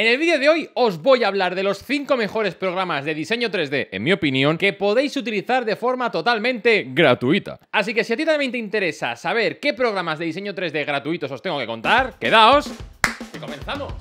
En el vídeo de hoy os voy a hablar de los 5 mejores programas de diseño 3D, en mi opinión, que podéis utilizar de forma totalmente gratuita. Así que si a ti también te interesa saber qué programas de diseño 3D gratuitos os tengo que contar, quedaos y comenzamos.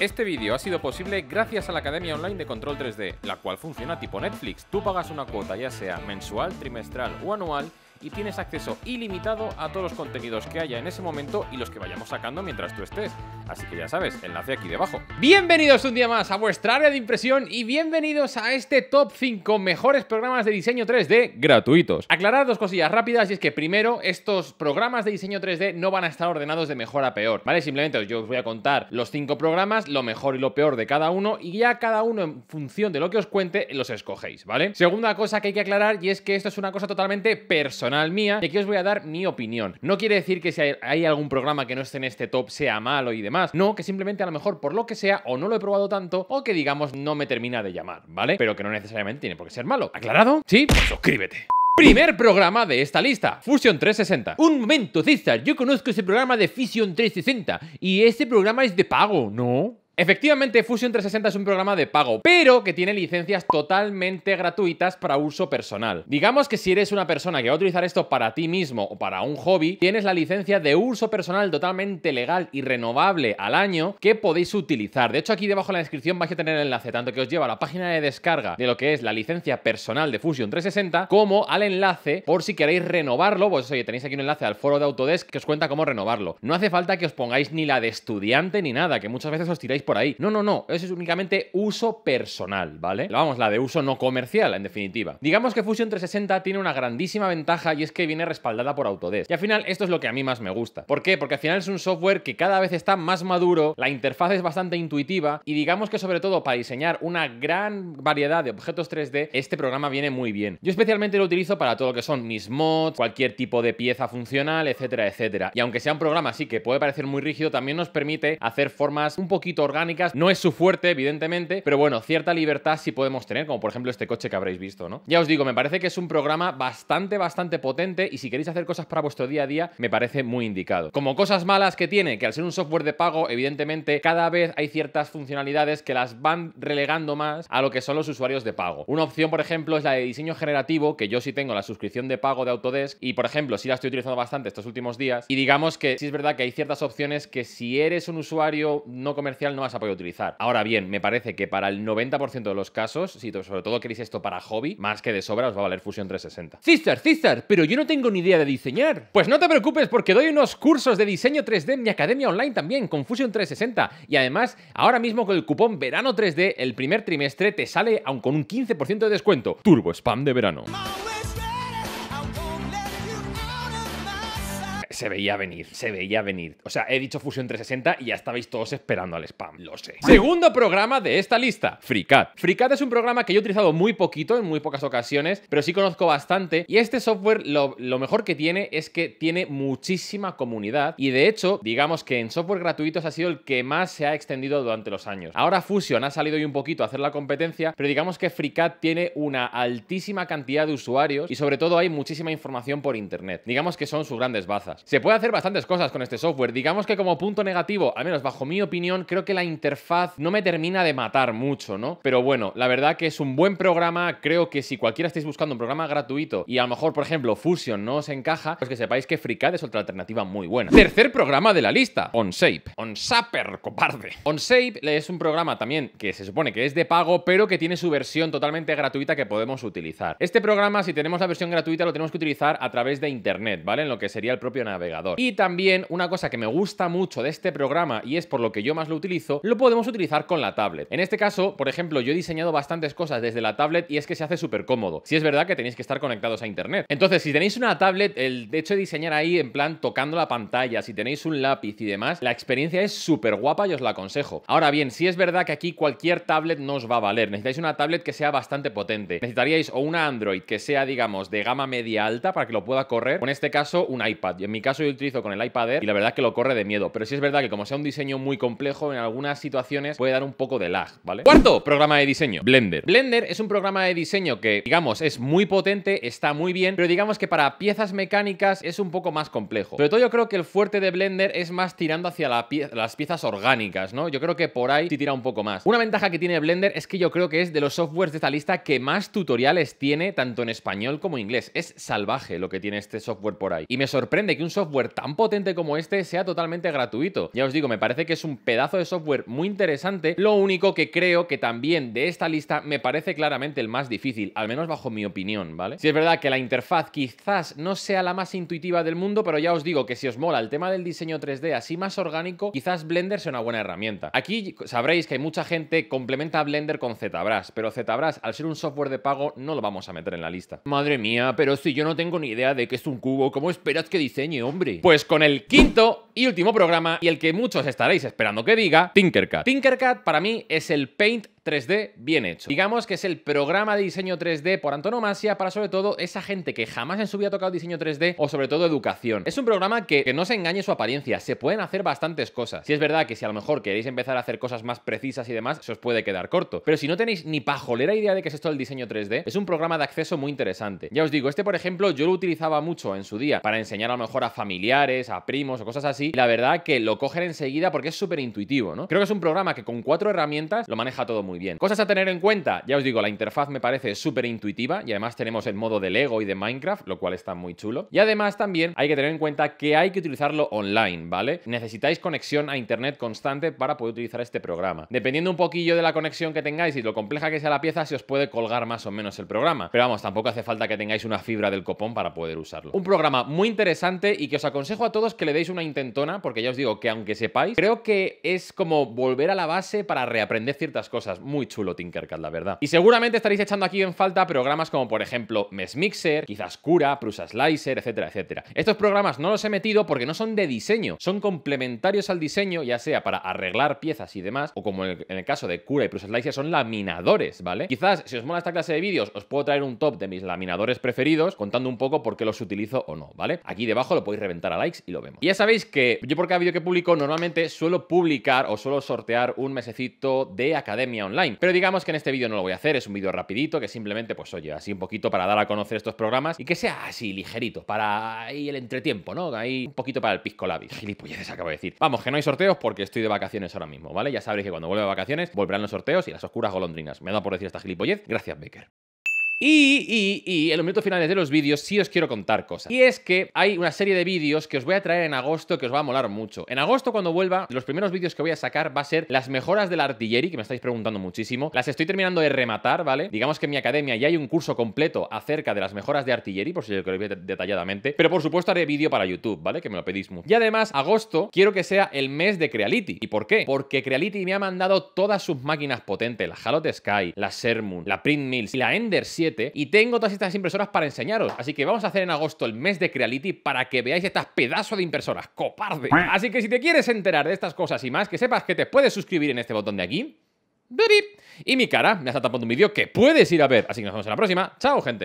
Este vídeo ha sido posible gracias a la Academia Online de Control 3D, la cual funciona tipo Netflix. Tú pagas una cuota ya sea mensual, trimestral o anual y tienes acceso ilimitado a todos los contenidos que haya en ese momento y los que vayamos sacando mientras tú estés. Así que ya sabes, enlace aquí debajo. Bienvenidos un día más a vuestra área de impresión y bienvenidos a este top 5 mejores programas de diseño 3D gratuitos. Aclarar dos cosillas rápidas y es que primero, estos programas de diseño 3D no van a estar ordenados de mejor a peor, ¿vale? Simplemente yo os voy a contar los 5 programas, lo mejor y lo peor de cada uno y ya cada uno en función de lo que os cuente los escogéis, ¿vale? Segunda cosa que hay que aclarar y es que esto es una cosa totalmente personal mía, y aquí os voy a dar mi opinión. No quiere decir que si hay algún programa que no esté en este top sea malo y demás, no, que simplemente a lo mejor por lo que sea o no lo he probado tanto o que digamos no me termina de llamar, ¿vale? Pero que no necesariamente tiene por qué ser malo. ¿Aclarado? Sí, suscríbete. Primer programa de esta lista, Fusion 360. Un momento, César, yo conozco ese programa de Fusion 360 y este programa es de pago, ¿no? Efectivamente, Fusion 360 es un programa de pago, pero que tiene licencias totalmente gratuitas para uso personal. Digamos que si eres una persona que va a utilizar esto para ti mismo o para un hobby, tienes la licencia de uso personal totalmente legal y renovable al año que podéis utilizar. De hecho, aquí debajo en la descripción vais a tener el enlace tanto que os lleva a la página de descarga de lo que es la licencia personal de Fusion 360 como al enlace por si queréis renovarlo. Pues oye, tenéis aquí un enlace al foro de Autodesk que os cuenta cómo renovarlo. No hace falta que os pongáis ni la de estudiante ni nada, que muchas veces os tiráis por ahí. No, no, no, eso es únicamente uso personal, ¿vale? Vamos, la de uso no comercial, en definitiva. Digamos que Fusion 360 tiene una grandísima ventaja y es que viene respaldada por Autodesk. Y al final esto es lo que a mí más me gusta. ¿Por qué? Porque al final es un software que cada vez está más maduro, la interfaz es bastante intuitiva y digamos que sobre todo para diseñar una gran variedad de objetos 3D, este programa viene muy bien. Yo especialmente lo utilizo para todo lo que son mis mods, cualquier tipo de pieza funcional, etcétera, etcétera. Y aunque sea un programa así que puede parecer muy rígido, también nos permite hacer formas un poquito orgánicas. No es su fuerte, evidentemente, pero bueno, cierta libertad sí podemos tener, como por ejemplo este coche que habréis visto, ¿no? Ya os digo, me parece que es un programa bastante, bastante potente y si queréis hacer cosas para vuestro día a día, me parece muy indicado. Como cosas malas que tiene, que al ser un software de pago, evidentemente cada vez hay ciertas funcionalidades que las van relegando más a lo que son los usuarios de pago. Una opción, por ejemplo, es la de diseño generativo, que yo sí tengo la suscripción de pago de Autodesk y, por ejemplo, sí la estoy utilizando bastante estos últimos días. Y digamos que sí es verdad que hay ciertas opciones que si eres un usuario no comercial no vas a poder utilizar. Ahora bien, me parece que para el 90% de los casos, si sobre todo queréis esto para hobby, más que de sobra os va a valer Fusion 360. Cister, sister pero yo no tengo ni idea de diseñar. Pues no te preocupes porque doy unos cursos de diseño 3D en mi academia online también con Fusion 360 y además ahora mismo con el cupón verano 3D el primer trimestre te sale aun con un 15% de descuento. Turbo spam de verano. Se veía venir, se veía venir. O sea, he dicho Fusion 360 y ya estabais todos esperando al spam, lo sé. Segundo programa de esta lista, FreeCAD. FreeCAD es un programa que yo he utilizado muy poquito, en muy pocas ocasiones, pero sí conozco bastante. Y este software lo, mejor que tiene es que tiene muchísima comunidad y de hecho, digamos que en software gratuitos ha sido el que más se ha extendido durante los años. Ahora Fusion ha salido hoy un poquito a hacer la competencia, pero digamos que FreeCAD tiene una altísima cantidad de usuarios y sobre todo hay muchísima información por internet. Digamos que son sus grandes bazas. Se puede hacer bastantes cosas con este software. Digamos que como punto negativo, al menos bajo mi opinión, creo que la interfaz no me termina de matar mucho, ¿no? Pero bueno, la verdad que es un buen programa. Creo que si cualquiera estáis buscando un programa gratuito y a lo mejor, por ejemplo, Fusion no os encaja, pues que sepáis que FreeCAD es otra alternativa muy buena. Tercer programa de la lista, OnShape. OnSaper, cobarde. OnShape es un programa también que se supone que es de pago, pero que tiene su versión totalmente gratuita que podemos utilizar. Este programa, si tenemos la versión gratuita, lo tenemos que utilizar a través de internet, ¿vale? En lo que sería el propio navegador. Y también una cosa que me gusta mucho de este programa y es por lo que yo más lo utilizo, lo podemos utilizar con la tablet. En este caso, por ejemplo, yo he diseñado bastantes cosas desde la tablet y es que se hace súper cómodo. Si es verdad que tenéis que estar conectados a internet. Entonces, si tenéis una tablet, el hecho de diseñar ahí en plan tocando la pantalla, si tenéis un lápiz y demás, la experiencia es súper guapa y os la aconsejo. Ahora bien, si es verdad que aquí cualquier tablet nos va a valer. Necesitáis una tablet que sea bastante potente. Necesitaríais o una Android que sea, digamos, de gama media alta para que lo pueda correr. en este caso, un iPad caso yo utilizo con el iPad y la verdad que lo corre de miedo. Pero sí es verdad que como sea un diseño muy complejo, en algunas situaciones puede dar un poco de lag, ¿vale? Cuarto programa de diseño, Blender. Blender es un programa de diseño que, digamos, es muy potente, está muy bien, pero digamos que para piezas mecánicas es un poco más complejo. Pero todo yo creo que el fuerte de Blender es más tirando hacia las piezas orgánicas, ¿no? Yo creo que por ahí sí tira un poco más. Una ventaja que tiene Blender es que yo creo que es de los softwares de esta lista que más tutoriales tiene, tanto en español como en inglés. Es salvaje lo que tiene este software por ahí. Y me sorprende que un software tan potente como este sea totalmente gratuito. Ya os digo, me parece que es un pedazo de software muy interesante, lo único que creo que también de esta lista me parece claramente el más difícil, al menos bajo mi opinión, ¿vale? Si es verdad que la interfaz quizás no sea la más intuitiva del mundo, pero ya os digo que si os mola el tema del diseño 3D así más orgánico, quizás Blender sea una buena herramienta. Aquí sabréis que hay mucha gente complementa Blender con ZBrush, pero ZBrush al ser un software de pago no lo vamos a meter en la lista. Madre mía, pero si yo no tengo ni idea de que es un cubo, ¿cómo esperas que diseño? Pues con el quinto y último programa, y el que muchos estaréis esperando que diga, Tinkercad. Tinkercad para mí es el Paint 3D bien hecho. Digamos que es el programa de diseño 3D por antonomasia para sobre todo esa gente que jamás en su vida ha tocado diseño 3D o sobre todo educación. Es un programa que, no se engañe su apariencia, se pueden hacer bastantes cosas. Si es verdad que si a lo mejor queréis empezar a hacer cosas más precisas y demás, se os puede quedar corto. Pero si no tenéis ni pajolera idea de qué es esto el diseño 3D, es un programa de acceso muy interesante. Ya os digo, este por ejemplo yo lo utilizaba mucho en su día para enseñar a lo mejor a familiares, a primos o cosas así, la verdad que lo cogen enseguida porque es súper intuitivo, ¿no? Creo que es un programa que con cuatro herramientas lo maneja todo muy bien. Cosas a tener en cuenta, ya os digo, la interfaz me parece súper intuitiva y además tenemos el modo de Lego y de Minecraft, lo cual está muy chulo. Y además también hay que tener en cuenta que hay que utilizarlo online, ¿vale? Necesitáis conexión a internet constante para poder utilizar este programa. Dependiendo un poquillo de la conexión que tengáis y lo compleja que sea la pieza, se os puede colgar más o menos el programa. Pero vamos, tampoco hace falta que tengáis una fibra del copón para poder usarlo. Un programa muy interesante y y que os aconsejo a todos que le deis una intentona, porque ya os digo que aunque sepáis, creo que es como volver a la base para reaprender ciertas cosas. Muy chulo Tinkercad, la verdad. Y seguramente estaréis echando aquí en falta programas como por ejemplo Mesmixer, quizás Cura, Prusa Slicer, etcétera, etcétera. Estos programas no los he metido porque no son de diseño, son complementarios al diseño, ya sea para arreglar piezas y demás, o como en el, caso de Cura y Prusa son laminadores, ¿vale? Quizás si os mola esta clase de vídeos, os puedo traer un top de mis laminadores preferidos contando un poco por qué los utilizo o no, ¿vale? Aquí debajo lo podéis y reventar a likes y lo vemos. Y ya sabéis que yo por cada vídeo que publico normalmente suelo publicar o suelo sortear un mesecito de academia online. Pero digamos que en este vídeo no lo voy a hacer, es un vídeo rapidito que simplemente pues oye, así un poquito para dar a conocer estos programas y que sea así ligerito, para ahí el entretiempo, ¿no? Ahí un poquito para el pisco labis. Gilipolleces acabo de decir. Vamos, que no hay sorteos porque estoy de vacaciones ahora mismo, ¿vale? Ya sabéis que cuando vuelva de vacaciones volverán los sorteos y las oscuras golondrinas. Me da por decir esta gilipollez. Gracias, Baker. Y, y, y en los minutos finales de los vídeos sí os quiero contar cosas. Y es que hay una serie de vídeos que os voy a traer en agosto que os va a molar mucho. En agosto cuando vuelva, los primeros vídeos que voy a sacar va a ser las mejoras de la artillería, que me estáis preguntando muchísimo. Las estoy terminando de rematar, ¿vale? Digamos que en mi academia ya hay un curso completo acerca de las mejoras de artillería, por si lo queréis detalladamente. Pero por supuesto haré vídeo para YouTube, ¿vale? Que me lo pedís mucho. Y además, agosto quiero que sea el mes de Creality. ¿Y por qué? Porque Creality me ha mandado todas sus máquinas potentes, la Halot Sky, la Sermon, la Print Mills y la Ender 7 y tengo todas estas impresoras para enseñaros. Así que vamos a hacer en agosto el mes de Creality para que veáis estas pedazos de impresoras. ¡Coparde! Así que si te quieres enterar de estas cosas y más, que sepas que te puedes suscribir en este botón de aquí. Y mi cara me está tapando un vídeo que puedes ir a ver. Así que nos vemos en la próxima. ¡Chao, gente!